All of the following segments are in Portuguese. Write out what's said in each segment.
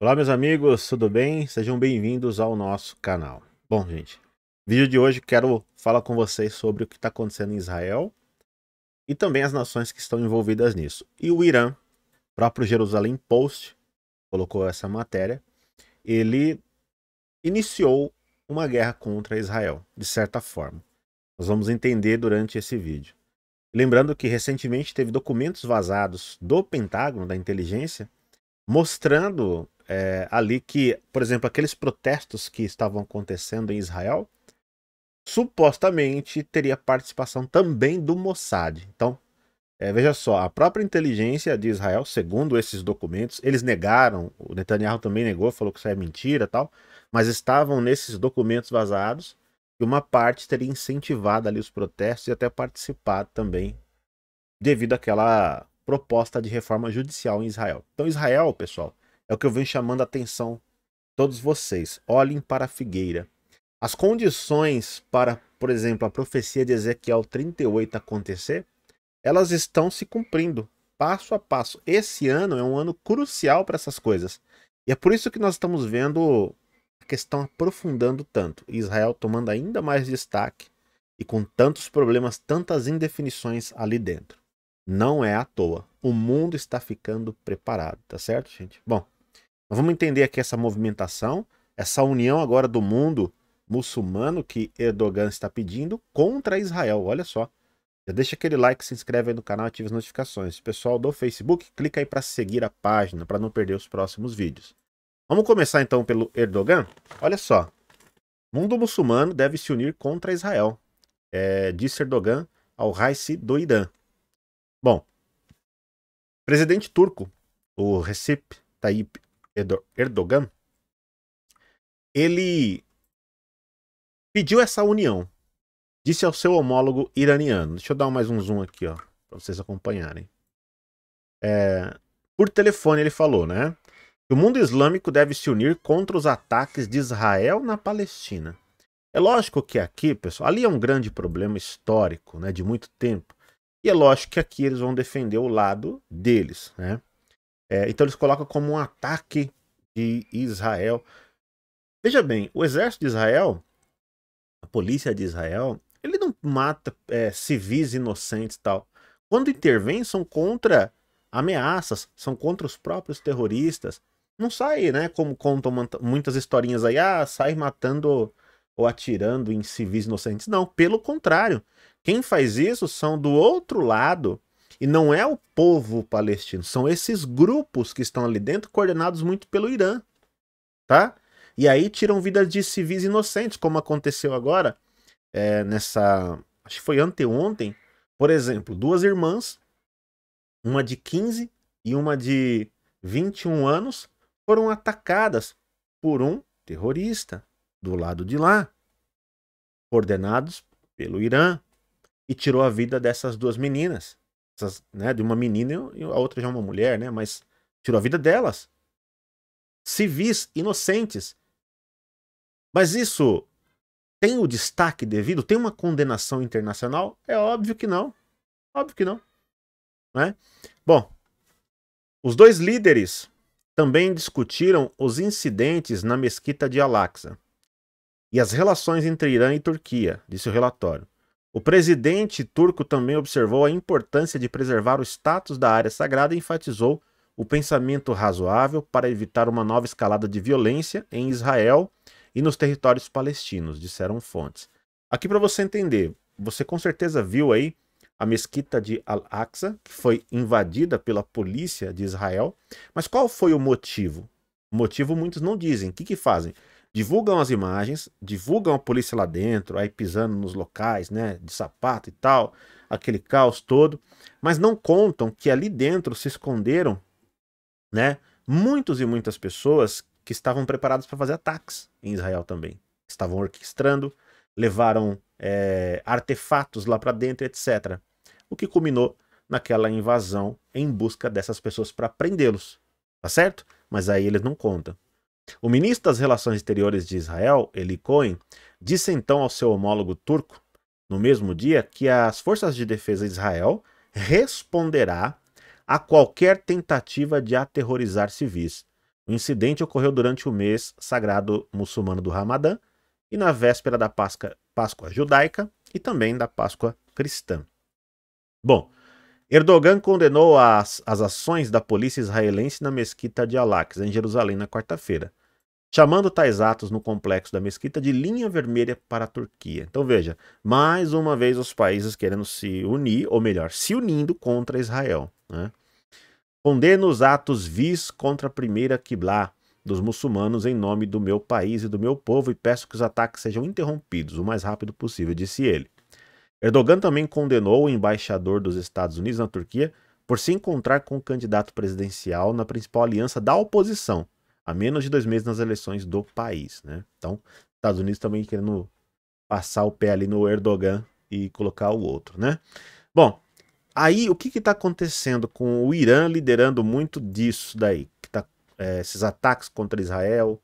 Olá, meus amigos, tudo bem? Sejam bem-vindos ao nosso canal. Bom, gente, vídeo de hoje quero falar com vocês sobre o que está acontecendo em Israel e também as nações que estão envolvidas nisso. E o Irã, próprio Jerusalém Post, colocou essa matéria, ele iniciou uma guerra contra Israel, de certa forma. Nós vamos entender durante esse vídeo. Lembrando que recentemente teve documentos vazados do Pentágono, da inteligência, mostrando é, ali que, por exemplo, aqueles protestos que estavam acontecendo em Israel, supostamente teria participação também do Mossad. Então, é, veja só, a própria inteligência de Israel, segundo esses documentos, eles negaram, o Netanyahu também negou, falou que isso é mentira tal, mas estavam nesses documentos vazados que uma parte teria incentivado ali os protestos e até participado também devido àquela proposta de reforma judicial em Israel. Então Israel, pessoal, é o que eu venho chamando a atenção todos vocês. Olhem para a figueira. As condições para, por exemplo, a profecia de Ezequiel 38 acontecer, elas estão se cumprindo passo a passo. Esse ano é um ano crucial para essas coisas. E é por isso que nós estamos vendo a questão aprofundando tanto. Israel tomando ainda mais destaque e com tantos problemas, tantas indefinições ali dentro. Não é à toa. O mundo está ficando preparado, tá certo, gente? Bom, nós vamos entender aqui essa movimentação, essa união agora do mundo muçulmano que Erdogan está pedindo contra Israel. Olha só. Já deixa aquele like, se inscreve aí no canal, ativa as notificações. Pessoal do Facebook, clica aí para seguir a página para não perder os próximos vídeos. Vamos começar então pelo Erdogan? Olha só. Mundo muçulmano deve se unir contra Israel, é, disse Erdogan ao Raisi do Irã. Bom, presidente turco, o Recep Tayyip Erdogan, ele pediu essa união. Disse ao seu homólogo iraniano. Deixa eu dar mais um zoom aqui, ó, para vocês acompanharem. É, por telefone ele falou, né? Que o mundo islâmico deve se unir contra os ataques de Israel na Palestina. É lógico que aqui, pessoal, ali é um grande problema histórico, né, de muito tempo. E é lógico que aqui eles vão defender o lado deles, né? É, então eles colocam como um ataque de Israel. Veja bem, o exército de Israel, a polícia de Israel, ele não mata é, civis inocentes e tal. Quando intervém, são contra ameaças, são contra os próprios terroristas. Não sai, né? Como contam muitas historinhas aí, ah, sai matando ou atirando em civis inocentes. Não, pelo contrário. Quem faz isso são do outro lado e não é o povo palestino, são esses grupos que estão ali dentro, coordenados muito pelo Irã, tá? E aí tiram vidas de civis inocentes, como aconteceu agora, é, nessa. Acho que foi anteontem. Por exemplo, duas irmãs, uma de 15 e uma de 21 anos, foram atacadas por um terrorista do lado de lá, coordenados pelo Irã, e tirou a vida dessas duas meninas. Essas, né, de uma menina e a outra já é uma mulher, né? Mas tirou a vida delas. Civis inocentes. Mas isso tem o destaque devido? Tem uma condenação internacional? É óbvio que não. Óbvio que não. Né? Bom, os dois líderes também discutiram os incidentes na mesquita de Al-Aqsa e as relações entre Irã e Turquia, disse o relatório. O presidente turco também observou a importância de preservar o status da área sagrada e enfatizou o pensamento razoável para evitar uma nova escalada de violência em Israel e nos territórios palestinos, disseram fontes. Aqui para você entender, você com certeza viu aí a mesquita de Al-Aqsa, que foi invadida pela polícia de Israel. Mas qual foi o motivo? O motivo muitos não dizem. O que, que fazem? divulgam as imagens, divulgam a polícia lá dentro, aí pisando nos locais, né, de sapato e tal, aquele caos todo, mas não contam que ali dentro se esconderam, né, muitos e muitas pessoas que estavam preparadas para fazer ataques em Israel também, estavam orquestrando, levaram é, artefatos lá para dentro, etc. O que culminou naquela invasão em busca dessas pessoas para prendê-los, tá certo? Mas aí eles não contam. O ministro das Relações Exteriores de Israel, Eli Cohen, disse então ao seu homólogo turco, no mesmo dia, que as forças de defesa de Israel responderá a qualquer tentativa de aterrorizar civis. O incidente ocorreu durante o mês sagrado muçulmano do Ramadã e na véspera da Páscoa, Páscoa judaica e também da Páscoa cristã. Bom, Erdogan condenou as, as ações da polícia israelense na mesquita de Al-Aqsa, em Jerusalém, na quarta-feira chamando tais atos no complexo da mesquita de linha vermelha para a Turquia. Então veja, mais uma vez os países querendo se unir, ou melhor, se unindo contra Israel. Né? Condena os atos vis contra a primeira Qibla dos muçulmanos em nome do meu país e do meu povo e peço que os ataques sejam interrompidos o mais rápido possível, disse ele. Erdogan também condenou o embaixador dos Estados Unidos na Turquia por se encontrar com o candidato presidencial na principal aliança da oposição, a menos de dois meses nas eleições do país, né? Então, Estados Unidos também querendo passar o pé ali no Erdogan e colocar o outro, né? Bom, aí o que está acontecendo com o Irã liderando muito disso daí, que tá, é, esses ataques contra Israel,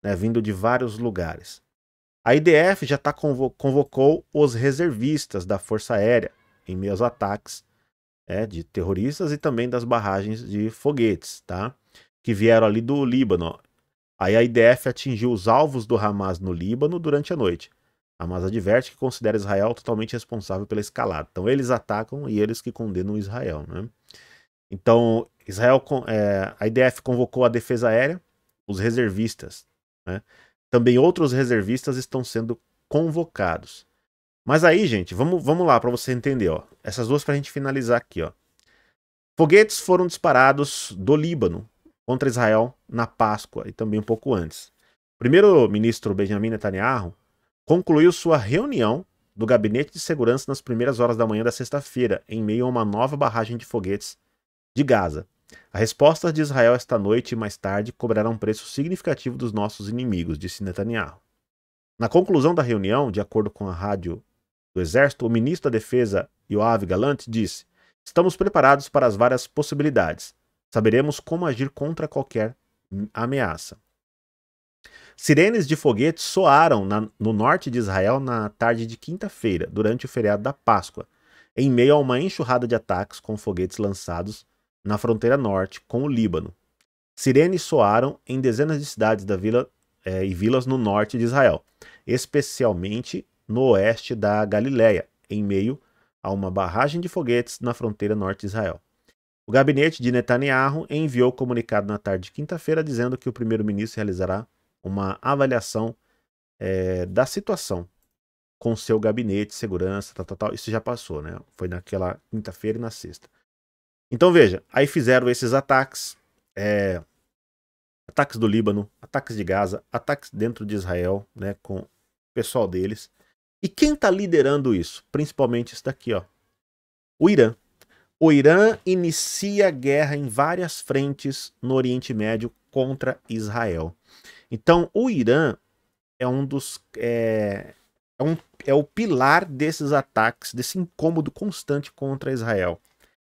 né, vindo de vários lugares. A IDF já tá convo convocou os reservistas da Força Aérea em meio aos ataques é, de terroristas e também das barragens de foguetes, tá? que vieram ali do Líbano. Aí a IDF atingiu os alvos do Hamas no Líbano durante a noite. Hamas adverte que considera Israel totalmente responsável pela escalada. Então eles atacam e eles que condenam Israel. Né? Então Israel, é, a IDF convocou a defesa aérea, os reservistas. Né? Também outros reservistas estão sendo convocados. Mas aí, gente, vamos, vamos lá para você entender. Ó. Essas duas para a gente finalizar aqui. Ó. Foguetes foram disparados do Líbano contra Israel na Páscoa e também um pouco antes. primeiro-ministro Benjamin Netanyahu concluiu sua reunião do Gabinete de Segurança nas primeiras horas da manhã da sexta-feira, em meio a uma nova barragem de foguetes de Gaza. A resposta de Israel esta noite e mais tarde cobrará um preço significativo dos nossos inimigos, disse Netanyahu. Na conclusão da reunião, de acordo com a rádio do Exército, o ministro da Defesa, Yoav Galant, disse: Estamos preparados para as várias possibilidades. Saberemos como agir contra qualquer ameaça. Sirenes de foguetes soaram na, no norte de Israel na tarde de quinta-feira, durante o feriado da Páscoa, em meio a uma enxurrada de ataques com foguetes lançados na fronteira norte com o Líbano. Sirenes soaram em dezenas de cidades da vila, é, e vilas no norte de Israel, especialmente no oeste da Galileia, em meio a uma barragem de foguetes na fronteira norte de Israel. O gabinete de Netanyahu enviou comunicado na tarde de quinta-feira dizendo que o primeiro-ministro realizará uma avaliação é, da situação com seu gabinete, segurança, tal, tal, tal. Isso já passou, né? Foi naquela quinta-feira e na sexta. Então veja, aí fizeram esses ataques, é, ataques do Líbano, ataques de Gaza, ataques dentro de Israel, né, com o pessoal deles. E quem está liderando isso? Principalmente isso daqui, ó, o Irã. O Irã inicia guerra em várias frentes no Oriente Médio contra Israel. Então, o Irã é um dos. É, é, um, é o pilar desses ataques, desse incômodo constante contra Israel.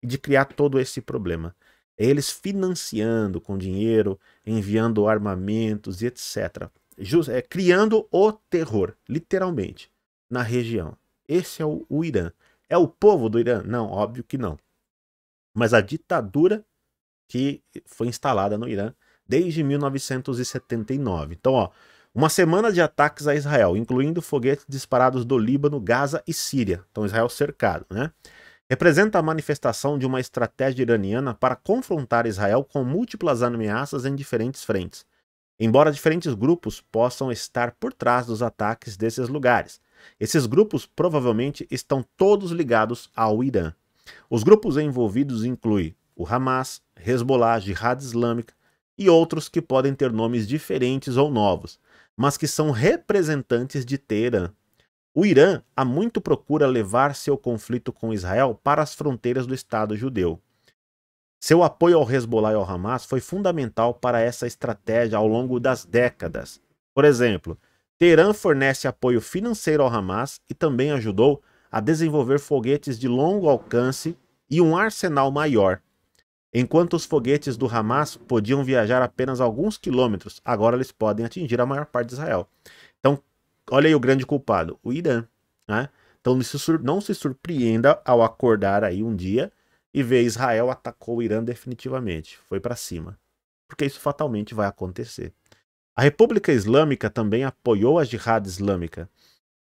E de criar todo esse problema. É eles financiando com dinheiro, enviando armamentos e etc. Just, é, criando o terror, literalmente, na região. Esse é o, o Irã. É o povo do Irã? Não, óbvio que não mas a ditadura que foi instalada no Irã desde 1979. Então, ó, uma semana de ataques a Israel, incluindo foguetes disparados do Líbano, Gaza e Síria. Então, Israel cercado, né? Representa a manifestação de uma estratégia iraniana para confrontar Israel com múltiplas ameaças em diferentes frentes. Embora diferentes grupos possam estar por trás dos ataques desses lugares, esses grupos provavelmente estão todos ligados ao Irã. Os grupos envolvidos incluem o Hamas, Hezbollah, Jihad Islâmica e outros que podem ter nomes diferentes ou novos, mas que são representantes de Teherã. O Irã há muito procura levar seu conflito com Israel para as fronteiras do Estado judeu. Seu apoio ao Hezbollah e ao Hamas foi fundamental para essa estratégia ao longo das décadas. Por exemplo, Teherã fornece apoio financeiro ao Hamas e também ajudou a desenvolver foguetes de longo alcance e um arsenal maior. Enquanto os foguetes do Hamas podiam viajar apenas alguns quilômetros, agora eles podem atingir a maior parte de Israel. Então, olha aí o grande culpado, o Irã. Né? Então não se surpreenda ao acordar aí um dia e ver Israel atacou o Irã definitivamente, foi para cima, porque isso fatalmente vai acontecer. A República Islâmica também apoiou a Jihad Islâmica,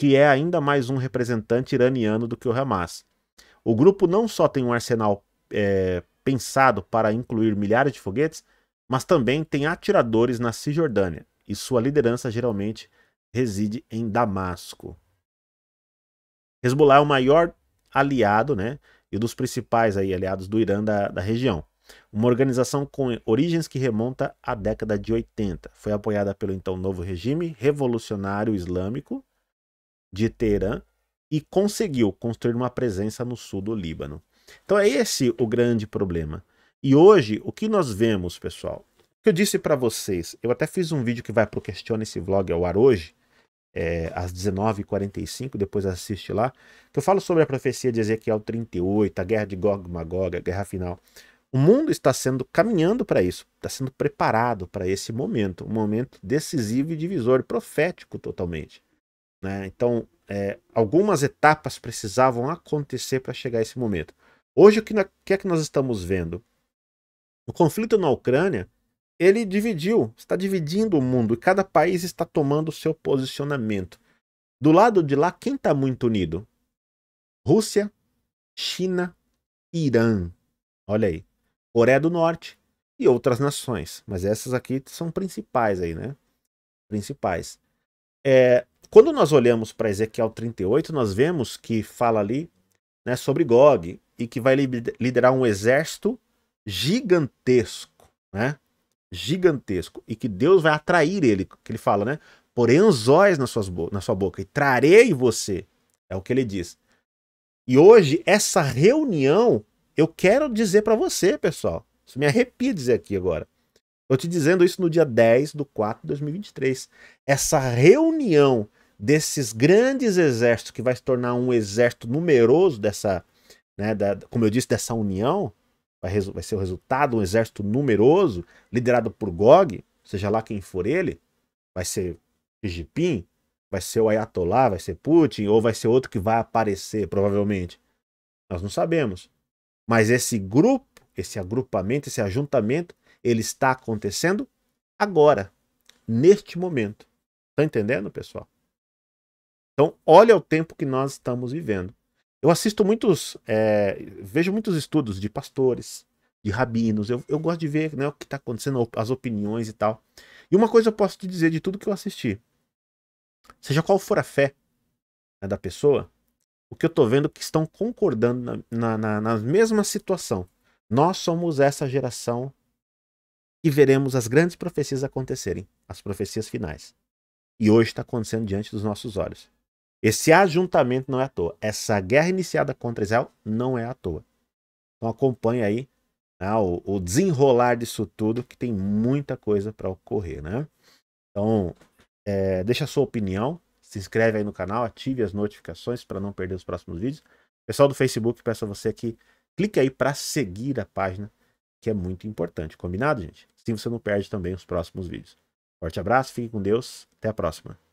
que é ainda mais um representante iraniano do que o Hamas. O grupo não só tem um arsenal é, pensado para incluir milhares de foguetes, mas também tem atiradores na Cisjordânia, e sua liderança geralmente reside em Damasco. Hezbollah é o maior aliado né, e um dos principais aí, aliados do Irã da, da região. Uma organização com origens que remonta à década de 80. Foi apoiada pelo então novo regime revolucionário islâmico, de Teherã e conseguiu construir uma presença no sul do Líbano. Então é esse o grande problema. E hoje, o que nós vemos, pessoal? O que eu disse para vocês, eu até fiz um vídeo que vai para o Questiona esse vlog ao ar hoje, é, às 19h45, depois assiste lá, que eu falo sobre a profecia de Ezequiel 38, a guerra de Gog e Magog, a guerra final. O mundo está sendo caminhando para isso, está sendo preparado para esse momento, um momento decisivo e divisor, profético totalmente. Né? Então, é, algumas etapas precisavam acontecer para chegar a esse momento. Hoje, o que, na, que é que nós estamos vendo? O conflito na Ucrânia, ele dividiu, está dividindo o mundo e cada país está tomando o seu posicionamento. Do lado de lá, quem está muito unido? Rússia, China, Irã. Olha aí. Coreia do Norte e outras nações. Mas essas aqui são principais aí, né? Principais. É, quando nós olhamos para Ezequiel 38, nós vemos que fala ali né, sobre Gog e que vai liderar um exército gigantesco, né? Gigantesco e que Deus vai atrair ele, que ele fala, né? Porém anzóis na, suas na sua boca e trarei você, é o que ele diz. E hoje essa reunião eu quero dizer para você, pessoal, isso me arrepia dizer aqui agora. Estou te dizendo isso no dia 10 do 4 de 2023. Essa reunião desses grandes exércitos que vai se tornar um exército numeroso dessa, né, da, como eu disse, dessa união, vai, vai ser o resultado um exército numeroso, liderado por Gog, seja lá quem for ele, vai ser Jipim, vai ser o Ayatollah, vai ser Putin, ou vai ser outro que vai aparecer, provavelmente. Nós não sabemos. Mas esse grupo, esse agrupamento, esse ajuntamento, ele está acontecendo agora, neste momento. Tá entendendo, pessoal? Então, olha o tempo que nós estamos vivendo. Eu assisto muitos, é, vejo muitos estudos de pastores, de rabinos. Eu, eu gosto de ver né, o que está acontecendo, as opiniões e tal. E uma coisa eu posso te dizer de tudo que eu assisti. Seja qual for a fé né, da pessoa, o que eu estou vendo é que estão concordando na, na, na mesma situação. Nós somos essa geração que veremos as grandes profecias acontecerem, as profecias finais. E hoje está acontecendo diante dos nossos olhos. Esse ajuntamento não é à toa. Essa guerra iniciada contra Israel não é à toa. Então acompanhe aí né, o, o, desenrolar disso tudo, que tem muita coisa para ocorrer, né? Então, é, deixa a sua opinião, se inscreve aí no canal, ative as notificações para não perder os próximos vídeos. Pessoal do Facebook, peço a você que clique aí para seguir a página, que é muito importante, combinado, gente? Assim você não perde também os próximos vídeos. Forte abraço, fique com Deus, até a próxima.